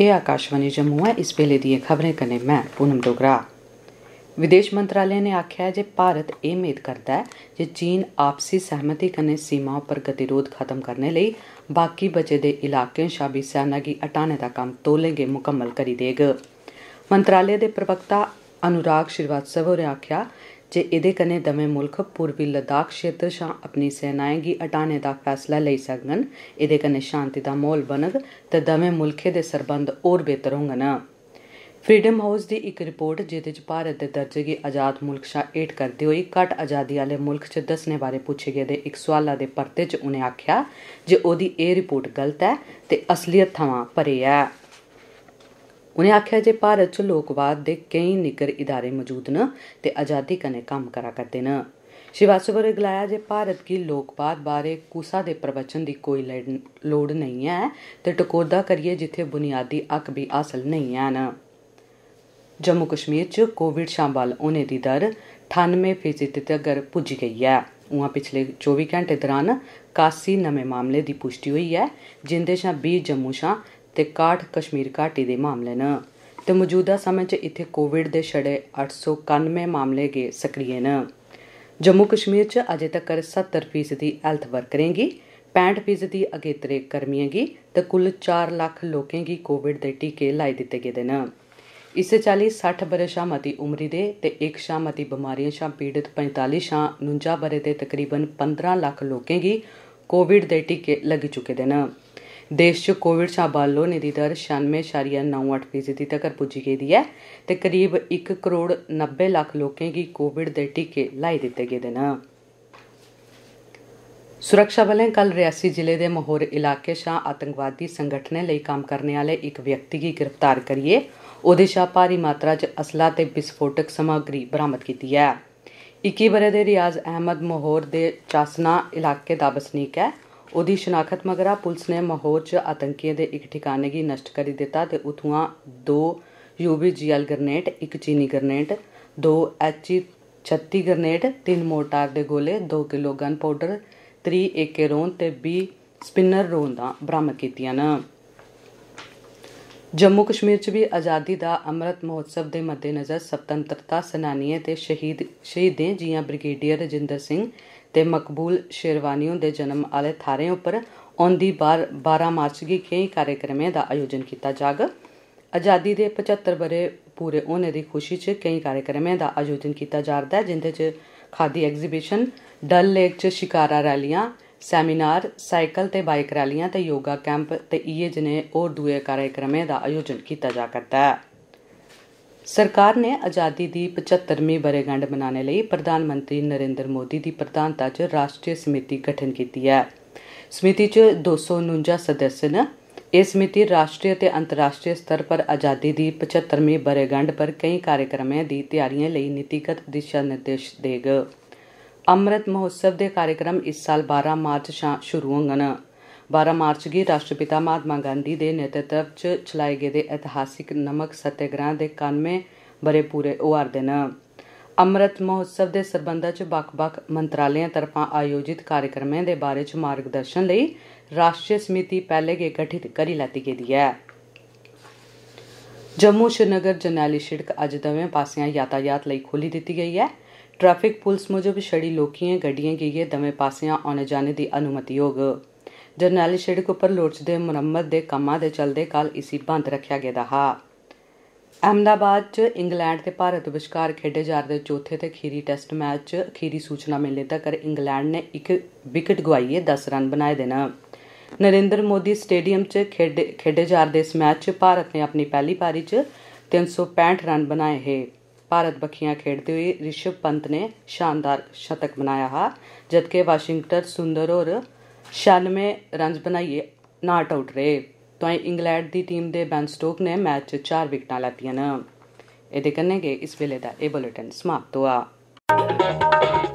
ये आकाशवाणी जम्मू ऐ इस बेल्ले दियें खबरें कन्नै मैं पूनम डोगरा विदेश मंत्रालय ने आखेआ ऐ जे भारत एह् मेद करदा ऐ जे चीन आपसी सैह्मति कन्नै सीमा उप्पर गतिरोध खत्म करने लेई बाकी बचे दे इलाकें शा बी सैना गी हटाने दा कम्म तौले गै मुकम्मल करी देग मंत्रालय दे प्रवक्ता अनुराग श्रीवास्तव होरें आखेआ ਜੇ ਇਹਦੇ ਕਨੇ ਦਮੇ ਮੁਲਕ ਪੂਰਬੀ ਲਦਾਖ ਖੇਤਰ ਸ਼ਾ ਆਪਣੀ ਸੈਨਾਏ ਗੀ ਹਟਾਣੇ ਦਾ ਫੈਸਲਾ ਲੈ ਸਕਣ ਇਹਦੇ ਕਨੇ ਸ਼ਾਂਤੀ ਦਾ ਮੋਲ ਬਨਗ ਤੇ ਦਮੇ ਮੁਲਕੇ ਦੇ ਸਰਬੰਦ ਹੋਰ ਬਿਹਤਰ ਹੋਣਗੇ ਨਾ ਫ੍ਰੀडम ਹਾਊਸ ਦੀ ਇੱਕ ਰਿਪੋਰਟ ਜਿਹਦੇ ਚ ਭਾਰਤ ਦੇ ਦਰਜੇ ਗੀ ਆਜ਼ਾਦ ਮੁਲਕ ਸ਼ਾ ਏਟ ਕਰਦੇ ਹੋਈ ਘਟ ਆਜ਼ਾਦੀ ਵਾਲੇ ਮੁਲਕ ਚ ਦੱਸਨੇ ਬਾਰੇ ਪੁੱਛੇ ਗਏ ਦੇ ਇੱਕ ਸਵਾਲਾ ਦੇ ਪਰਤੇ ਚ ਉਹਨੇ ਆਖਿਆ ਜੇ ਉਹਦੀ ਇਹ ਰਿਪੋਰਟ ਗਲਤ ਹੈ ਤੇ ਅਸਲੀਅਤ ਥਾਂ ਪਰੇ ਹੈ ਉਨੇ ਆਖਿਆ ਜੇ ਭਾਰਤ ਚ ਲੋਕਵਾਦ ਦੇ ਕਈ ਨਿਗਰ ادارے ਮੌਜੂਦ ਨ ਤੇ ਆਜ਼ਾਦੀ ਕਨੇ ਕੰਮ ਕਰਾ ਕਰਦੇ ਨ ਸ਼ਿਵਾਸੁਵਰ ਗਲਾਇਆ ਜੇ ਭਾਰਤ ਕੀ ਲੋਕਵਾਦ ਬਾਰੇ ਕੁਸਾ ਦੇ ਪ੍ਰਵਚਨ ਦੀ ਕੋਈ ਲੋੜ ਨਹੀਂ ਹੈ ਤੇ ਟਕੋਦਾ ਕਰੀਏ ਜਿੱਥੇ ਬੁਨਿਆਦੀ ਅਕ ਵੀ ਅਸਲ ਨਹੀਂ ਹੈ ਨ ਜੰਮੂ ਕਸ਼ਮੀਰ ਚ ਕੋਵਿਡ ਸ਼ਾਂਬਲ ਉਹਨੇ ਦੀ ਦਰ 98% ਤੇ ਅਗਰ ਪੁੱਜ ਗਈ ਹੈ ਉਹਾਂ ਪਿਛਲੇ 24 ਘੰਟੇ ਦੌਰਾਨ 81 ਨਵੇਂ ਮਾਮਲੇ ਦੀ ਪੁਸ਼ਟੀ ਹੋਈ ਹੈ ਜਿੰਦੇ ਸ਼ਾ 20 ਜੰਮੂ ਸ਼ਾ ਤੇ 61 ਕਸ਼ਮੀਰ ਘਾਟੀ ਦੇ ਮਾਮਲੇ ਨ ਤੇ ਮੌਜੂਦਾ ਸਮੇਂ 'ਚ ਇੱਥੇ ਕੋਵਿਡ ਦੇ ਛੜੇ 891 ਮਾਮਲੇ ਗੇ ਸਕਰੀਏ ਨ ਜੰਮੂ ਕਸ਼ਮੀਰ 'ਚ ਅਜੇ ਤੱਕ 70% ਦੀ ਹੈਲਥ ਵਰਕਰੇਂਗੀ 65% ਦੀ ਅਗੇਤਰੇ ਕਰਮੀਆਂਗੀ ਤੇ ਕੁੱਲ 4 ਲੱਖ ਲੋਕਾਂ ਗੀ ਕੋਵਿਡ ਦੇ ਟੀਕੇ ਲਾਈ ਦਿੱਤੇ ਗਏ ਦੇ ਇਸ ਇਸੇ ਚਾਲੀ 60 ਬਰੇਸ਼ਾਂ ਮਤੀ ਉਮਰੀ ਦੇ ਤੇ ਇੱਕ ਸ਼ਾਮਤੀ ਮਤੀ ਬਿਮਾਰੀਆਂ ਸ਼ਾਮ ਪੀੜਿਤ 45 ਸ਼ਾਂ 49 ਬਰੇ ਦੇ ਤਕਰੀਬਨ 15 ਲੱਖ ਲੋਕਾਂ ਗੀ ਕੋਵਿਡ ਦੇ ਟੀਕੇ ਲੱਗ ਚੁੱਕੇ ਦੇ ਨਾ ਦੇਸ਼ 'ਚ ਕੋਵਿਡ ਸ਼ਾਬਾਲੋ ਨਿਧੀ ਦਰ 96.98 ਫੀਸਦੀ ਤੱਕ ਪੁੱਜੀ ਗਈ ਹੈ ਤੇ ਕਰੀਬ 1 ਕਰੋੜ 90 ਲੱਖ ਲੋਕਾਂ ਦੀ ਕੋਵਿਡ ਦੇ ਟੀਕੇ ਲਾਏ ਦਿੱਤੇ ਗਏ ਨੇ ਸੁਰੱਖਿਆ ਬਲਾਂ ਕੱਲ ਰਿਆਸੀ ਜ਼ਿਲ੍ਹੇ ਦੇ ਮਹੋਰ ਇਲਾਕੇ 'ਚ ਆਤੰਕਵਾਦੀ ਸੰਗਠਨ ਲਈ ਕੰਮ ਕਰਨ ਵਾਲੇ ਇੱਕ ਵਿਅਕਤੀ ਦੀ ਗ੍ਰਿਫਤਾਰ ਕਰੀਏ ਉਹਦੇ ਸ਼ਾ ਭਾਰੀ ਮਾਤਰਾ 'ਚ ਅਸਲਾ ਤੇ ਵਿਸਫੋਟਕ ਸਮਗਰੀ ਬਰਾਮਦ ਕੀਤੀ ਹੈ 21 ਬਰੇ ਦੇ ਰਿਆਜ਼ ਅਹਿਮਦ ਮਹੋਰ ਦੇ ਚਾਸਨਾ ਇਲਾਕੇ ਦਾ ਬਸਨੀਕ ਹੈ ਉਹਦੀ ਸ਼ਨਾਖਤ ਮਗਰਾ ਪੁਲਿਸ ਨੇ ਮਹੋਚ ਆਤੰਕੀਆਂ ਦੇ ਇੱਕ ਠਿਕਾਣੇ ਦੀ ਨਸ਼ਟ ਕਰੀ ਦਿੱਤਾ ਤੇ ਉਥੋਂ ਦੋ ਯੂਬੀਜੀਐਲ ਗ੍ਰਨੇਡ ਇੱਕ ਚੀਨੀ ਗ੍ਰਨੇਡ ਦੋ ਐਚੀ 36 ਗ੍ਰਨੇਡ ਤਿੰਨ ਮੋਰਟਾਰ ਦੇ ਗੋਲੇ 2 ਕਿਲੋ ਗਨ ਪਾਊਡਰ 3 ਏਕੇ ਰੋਂ ਤੇ 20 ਸਪਿਨਰ ਦਾ ਬਰਾਮਦ ਕੀਤੀਆਂ ਨੇ ਜੰਮੂ ਕਸ਼ਮੀਰ 'ਚ ਵੀ ਆਜ਼ਾਦੀ ਦਾ ਅੰਮ੍ਰਿਤ ਮਹੋਤਸਵ ਦੇ ਮੱਦੇਨਜ਼ਰ ਸਵਤੰਤਰਤਾ ਸੈਨਾਨੀਆਂ ਤੇ ਸ਼ਹੀਦ ਸ਼ਹੀਦੇ ਜੀਆਂ ਬ੍ਰਿਗੇਡੀਅਰ ਰਜਿੰਦਰ ਸਿੰਘ ਤੇ ਮਕਬੂਲ ਸ਼ੇਰਵਾਨੀਓ ਦੇ ਜਨਮ ਵਾਲੇ ਥਾਰੇ ਉੱਪਰ ਆਉਂਦੀ ਬਾਰ 12 ਮਾਰਚ ਦੀ ਕਈ ਕਾਰਜਕ੍ਰਮਾਂ ਦਾ ਆਯੋਜਨ ਕੀਤਾ ਜਾਗ ਆਜ਼ਾਦੀ ਦੇ 75 ਬਰੇ ਪੂਰੇ ਹੋਣੇ ਦੀ ਖੁਸ਼ੀ 'ਚ ਕਈ ਕਾਰਜਕ੍ਰਮਾਂ ਦਾ ਆਯੋਜਨ ਕੀਤਾ ਜਾਂਦਾ ਹੈ ਜਿੰਦੇ 'ਚ ਖਾਦੀ ਐਗਜ਼ੀਬਿਸ਼ਨ ਡਲ ਲੇਕ 'ਚ ਸ਼ਿਕਾਰਾ ਰੈਲੀਆਂ ਸੈਮੀਨਾਰ ਸਾਈਕਲ ਤੇ ਬਾਈਕ ਰੈਲੀਆਂ ਤੇ ਯੋਗਾ ਕੈਂਪ ਤੇ ਇਹ ਜਨੇ ਹੋਰ ਦੂਏ ਕਾਰਜਕ੍ਰਮਾਂ ਦਾ ਆਯੋਜਨ ਕੀਤਾ ਜਾ ਕਰਦਾ ਹੈ ਸਰਕਾਰ ਨੇ ਆਜ਼ਾਦੀ ਦੀ 75ਵੀਂ ਬਰੇਗੰਢ ਮਨਾਉਣ ਲਈ ਪ੍ਰਧਾਨ ਮੰਤਰੀ ਨਰਿੰਦਰ ਮੋਦੀ ਦੀ ਪ੍ਰਧਾਨਤਾ 'ਚ ਰਾਸ਼ਟਰੀ ਸਮਿਤੀ ਗਠਨ ਕੀਤੀ ਹੈ ਸਮਿਤੀ 'ਚ 249 ਸਦੱਸ ਨੇ ਇਸ ਸਮਿਤੀ ਰਾਸ਼ਟਰੀ ਅਤੇ ਅੰਤਰਰਾਸ਼ਟਰੀ ਸਤਰ ਪਰ ਆਜ਼ਾਦੀ ਦੀ 75ਵੀਂ ਬਰੇਗੰਢ ਪਰ ਕਈ ਕਾਰਜਕ੍ਰਮਾਂ ਦੀ ਤਿਆਰੀਆਂ ਲਈ ਨੀਤੀਗਤ ਦਿਸ਼ਾ ਨਿਰਦੇਸ਼ ਦੇਗਾ ਅੰਮ੍ਰਿਤ ਮਹੋਤਸਵ ਦੇ ਕਾਰਜਕ੍ਰਮ ਇਸ ਸਾਲ 12 ਮਾਰਚ ਸ਼ੁਰੂ ਹੋਣਗੇ 12 ਮਾਰਚ ਗੀ ਰਾਸ਼ਟਰਪਿਤਾ ਮਹਾਤਮਾ ਗਾਂਧੀ ਦੇ ਨੇਤਰਤਵ 'ਚ ਚਲਾਏ ਗਏ ਦੇ ਇਤਿਹਾਸਿਕ ਨਮਕ ਸਤਿਆਗ੍ਰਹਿ ਦੇ 91 ਬਰੇ ਪੂਰੇ ਉਹਾਰ ਦਿਨ ਅੰਮ੍ਰਿਤ ਮਹੋਤਸਵ ਦੇ ਸਬੰਧਾਂ 'ਚ ਬਖ-ਬਖ ਮੰਤਰਾਲਿਆਂ ਤਰਫਾਂ ਆਯੋਜਿਤ ਕਾਰਜਕ੍ਰਮਾਂ ਦੇ ਬਾਰੇ 'ਚ ਮਾਰਗਦਰਸ਼ਨ ਲਈ ਰਾਸ਼ਟਰੀ ਸਮਿਤੀ ਪਹਿਲੇ ਹੀ ਗਠਿਤ ਕਰੀ ਲਾਤੀ ਗਈ ਹੈ ਜੰਮੂ ਸ਼੍ਰੀਨਗਰ ਜਨਾਲੀ ਸ਼ਿੜਕ ਅੱਜ ਦਵੇਂ ਪਾਸਿਆਂ ਯਾਤਾਯਾਤ ਲਈ ਖੋਲੀ ਦਿੱਤੀ ਗਈ ਹੈ ਟ੍ਰੈਫਿਕ ਪੁਲਿਸ ਮੁਜਬ ਛੜੀ ਲੋਕੀਆਂ ਗੱਡੀਆਂ ਇਹ ਦਵੇਂ ਪਾਸਿਆਂ ਆਉਣੇ ਜਾਣੇ ਦੀ ਅਨੁਮਤੀ ਹੋਗ ਜਰਨਲੀ ਸੜਕ ਉੱਪਰ ਲੋਚਦੇ ਮੁਰੰਮਤ ਦੇ ਕੰਮਾਂ ਦੇ ਚੱਲਦੇ ਕੱਲ ਇਸੀ ਬੰਦ ਰੱਖਿਆ ਗਿਆ ਦਾ ਅਹਮਦਾਬਾਦ 'ਚ ਇੰਗਲੈਂਡ ਤੇ ਭਾਰਤ ਵਿਚਕਾਰ ਖੇਡੇ ਜਾ ਰਹੇ ਚੌਥੇ ਤੇ ਖੀਰੀ ਟੈਸਟ ਮੈਚ 'ਚ ਅਖੀਰੀ ਸੂਚਨਾ ਮਿਲਣ ਤੱਕ ਇੰਗਲੈਂਡ ਨੇ ਇੱਕ ਵਿਕਟ ਗਵਾਈਏ 10 ਰਨ ਬਣਾਏ ਦੇਣਾ ਨਰਿੰਦਰ ਮੋਦੀ ਸਟੇਡੀਅਮ 'ਚ ਖੇਡੇ ਖੇਡੇ ਜਾ ਰਹੇ ਇਸ ਮੈਚ 'ਚ ਭਾਰਤ ਨੇ ਆਪਣੀ ਪਹਿਲੀ ਪਾਰੀ 'ਚ 365 ਰਨ ਬਣਾਏ ਹੈ ਭਾਰਤ ਬਖੀਆਂ ਖੇਡਦੇ ਹੋਏ ਰਿਸ਼ਭ ਪੰਤ ਨੇ ਸ਼ਾਨਦਾਰ ਸ਼ਤਕ ਬਣਾਇਆ ਹਾ ਜਦਕਿ ਵਾਸ਼ਿੰਗਟਨ ਸੁੰਦਰ ਔਰ 96 ਰਨਸ ਬਣਾਈਏ ਨਾਟ ਆਊਟ ਰਹੇ ਤਾਂ ਇੰਗਲੈਂਡ ਦੀ ਟੀਮ ਦੇ ਬੈਨ ਸਟੋਕ ਨੇ ਮੈਚ 'ਚ 4 ਵਿਕਟਾਂ ਲੈਤੀਆਂ ਨੇ ਇਹਦੇ ਕੰਨੇ ਕੇ ਇਸ ਵੇਲੇ ਦਾ ਇਹ ਬੁਲੇਟਿਨ ਸਮਾਪਤ ਹੋਆ